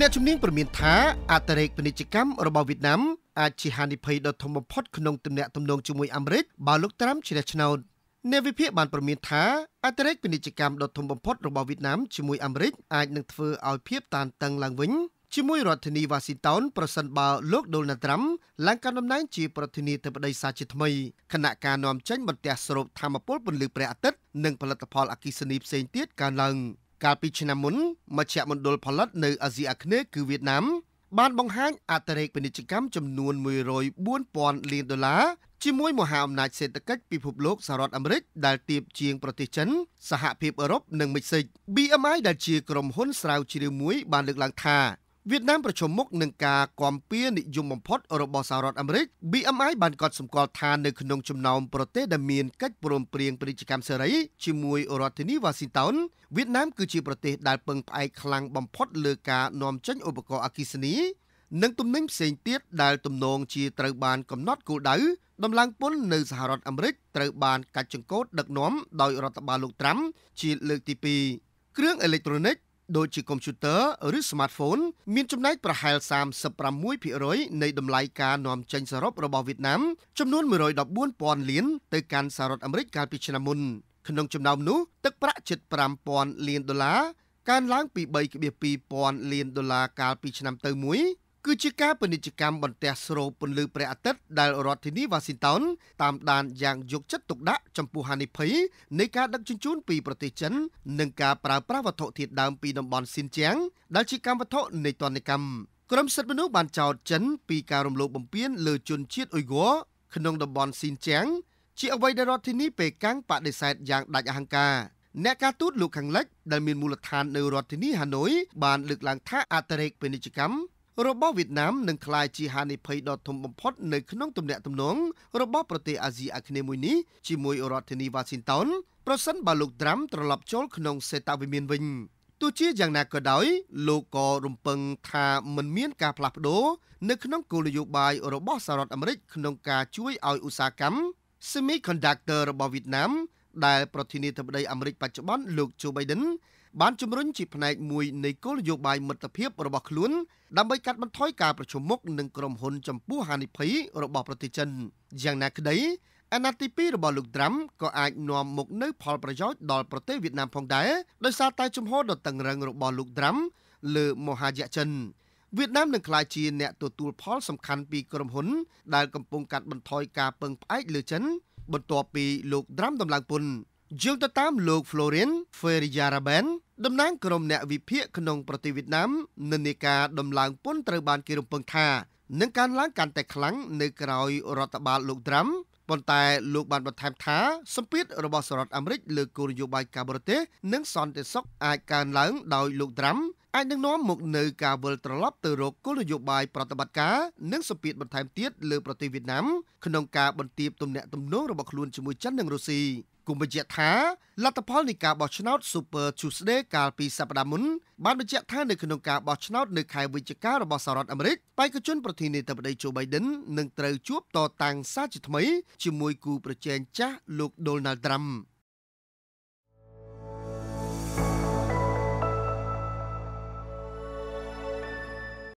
អ្នកជំនាញព្រមានថាអតរេកពាណិជ្ជកម្មរបស់វៀតណាមអាចជាហានិភ័យដ៏ធំបំផុតក្នុងទំនាក់ទំនងជាមួយអាមេរិកបើលោកត្រាំជ្រះឆ្នោតអ្នកវិភាគបានព្រមានថាអតរេកពាណិជ្ជកម្មដ៏ធំបំផុតរបស់វៀតណាមជាមួយអាមេរិកអាចនឹងធ្វើឲ្យភាពតានតឹងឡើងវិញជាមួយរដ្ឋធានីវ៉ាស៊ីនតោនប្រសិនបើលោកដូណាល់ត្រាំឡើងកាន់តំណែងជាប្រធានាធិបតីសាជាថ្មីគណៈការនាំចេញបន្ទះសរុបធម្មពលពន្លឺព្រះអាទិត្យនិងផលិតផលអគិសនីផ្សេងទៀតកើនឡើង។កាលពីឆ្នាំមុនមជ្ឈមណ្ឌលផលិតនៅអាស៊ីអាគ្នេយ៍គឺវៀតណាមបានបង្ហាញអត្តរេកពាណិជ្ជកម្មចំនួន104,000លានដុល្លារជាមួយមហាអំណាចសេដ្ឋកិច្ចពិភពលោកសហរដ្ឋអាមេរិកដែលទៀបជាងប្រទេសចិន សហភាពអឺរ៉ុបនិងមិចស៊ិច BMI ដែលជាក្រុមហ៊ុនស្រាវជ្រាវមួយបានលើកឡើងថាវៀតណាមប្រឈមមុខនឹងការគាំពៀនិយមបំផុតរបស់សហរដ្ឋអាមេរិក BMI បានកត់សម្គាល់ថានៅក្នុងចំណោមប្រទេសដែលមានកិច្ចព្រមព្រៀងពាណិជ្ជកម្មសេរីជាមួយរដ្ឋធានី Washington វៀតណាមគឺជាប្រទេសដែលពឹងផ្អែកខ្លាំងបំផុតលើការនាំចេញឧបករណ៍អគ្គិសនីនិងទំនិញផ្សេងទៀតដែលទំនងជាត្រូវបានកំណត់គោលដៅដំឡើងពន្ធនៅសហរដ្ឋអាមេរិកត្រូវបានកាច់ចង្កូតដឹកនាំដោយរដ្ឋបាលលោកត្រាំជាលើកទី2គ្រឿងអេលិចត្រូនិកដូចជាកុំព្យូទ័រឬ smartphone មានចំណែកប្រហែល36%នៃតម្លៃការនាំចេញសរុបរបស់វៀតណាមចំនួន114,000លានទៅកាន់សហរដ្ឋអាមេរិកកាលពីឆ្នាំមុនក្នុងចំណោមនោះទឹកប្រាក់ជិត5,000លានដុល្លារកើនឡើង ពី3.2ពាន់លានដុល្លារកាលពីឆ្នាំទៅមួយគឺជាការពាណិជ្ជកម្មបន្ទះស្រូបពន្លឺព្រះអាទិត្យដែលរដ្ឋធានីវ៉ាស៊ីនតោនតាមដានយ៉ាងយកចិត្តទុកដាក់ចំពោះហានិភ័យនៃការដឹកជញ្ជូនពីប្រទេសចិននិងការប្រើប្រាស់វត្ថុធាតុដើមពីតំបន់ស៊ីនជាងដែលជាកម្មវត្ថុនៃទណ្ឌកម្មក្រមសិទ្ធិមនុស្សបានចោទចិនពីការរំលោភបំពានលើជនជាតិអ៊ុយហ្គ័រក្នុងតំបន់ស៊ីនជាងជាអ្វីដែលរដ្ឋធានីប៉េកាំងបដិសេធយ៉ាងដាច់អហង្ការអ្នកការទូតលោកខាងលិចដែលមានមូលដ្ឋាននៅរដ្ឋធានីហាណូយបានលើកឡើងថាអតរេកពាណិជ្ជកម្មរបស់វៀតណាមនឹងក្លាយជាហានិភ័យដ៏ធំបំផុតនៅក្នុងទំនាក់ទំនងរបស់ប្រទេសអាស៊ីអាគ្នេយ៍មួយនេះជាមួយរដ្ឋធានីវ៉ាស៊ីនតោនប្រសិនបើលោកត្រាំត្រឡប់ចូលក្នុងសេតាវិមានវិញទោះជាយ៉ាងណាក៏ដោយ លោកក៏រំពឹងថាមិនមានការផ្លាស់ប្ដូរនៅក្នុងគោលនយោបាយរបស់សហរដ្ឋអាមេរិកក្នុងការជួយឲ្យឧស្សាហកម្ម Semiconductor របស់វៀតណាមដែលប្រធានាធិបតីអាមេរិកបច្ចុប្បន្នលោក Joe Biden បានជំរុញជាផ្នែកមួយនៃគោលនយោបាយមិត្តភាពរបស់ខ្លួន ដើម្បីកាត់បន្ថយការប្រឈមមុខនឹងក្រុមហ៊ុនចម្ពោះហានិភ័យរបស់ប្រទេសចិនយ៉ាងណាក្តីអាណត្តិទី2របស់លោកត្រាំក៏អាចនាំមកនូវផលប្រយោជន៍ដល់ប្រទេសវៀតណាមផងដែរដោយសារតែជំហរដ៏តឹងរ៉ឹងរបស់លោកត្រាំលើមហាយៈចិនវៀតណាមនឹងក្លាយជាអ្នកទទួលផលសំខាន់ពីក្រុមហ៊ុន ដែលកំពុងកាត់បន្ថយការពឹងផ្អែកលើចិនបន្ទាប់ពីលោកត្រាំដំឡើងពន្ធយោងទៅតាមលោក Florian Ferriaraben តំណាងក្រុមអ្នកវិភាគក្នុងប្រទេសវៀតណាមនិន្នាការដំឡើងពន្ធត្រូវបានគេរំពឹងថានឹងកើនឡើងកាន់តែខ្លាំងនៅក្រោយរដ្ឋបាលលោកត្រាំប៉ុន្តែលោកបានបន្ថែមថាសម្ពាធរបស់សហរដ្ឋអាមេរិកលើគោលនយោបាយការបរទេសនិងសន្តិសុខអាចកើនឡើងដោយលោកត្រាំអាចនឹងនាំមកនៅការវិលត្រឡប់ទៅរកគោលនយោបាយប្រតិបត្តិការនិងសម្ពាធបន្ថែមទៀតលើប្រទេសវៀតណាមក្នុងការបន្ទាបទំនាក់ទំនងរបស់ខ្លួនជាមួយចិននិងរុស្ស៊ីគុំបញ្ជាក់ថាលទ្ធផលនៃការបោះឆ្នោត Super Tuesday កាលពីសប្តាហ៍មុនបានបញ្ជាក់ថានៅក្នុងការបោះឆ្នោតនៅខែវិច្ឆិការបស់សហរដ្ឋអាមេរិកបេក្ខជនប្រធានាធិបតី Joe Biden នឹងត្រូវជួបតតាំងសារជាថ្មីជាមួយគូប្រជែងចាស់លោក Donald Trump